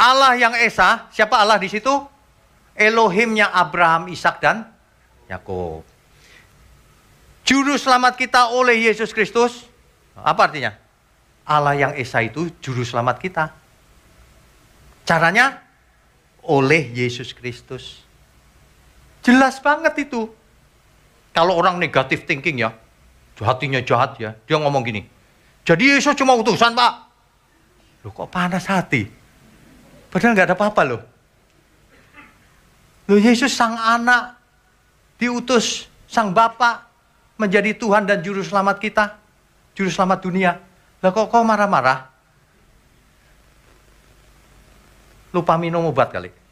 Allah yang Esa, siapa Allah di situ? Elohimnya Abraham, Ishak dan Yakub. Juru selamat kita oleh Yesus Kristus, apa artinya? Allah yang Esa itu juru selamat kita. Caranya oleh Yesus Kristus. Jelas banget itu. Kalau orang negatif thinking ya, hatinya jahat ya, dia ngomong gini. Jadi Yesus cuma utusan, Pak. Loh kok panas hati? Padahal nggak ada apa-apa loh. Loh Yesus sang anak diutus sang Bapa menjadi Tuhan dan Juru Selamat kita, Juru Selamat dunia. Lah kok kau marah-marah? Lupa minum obat kali.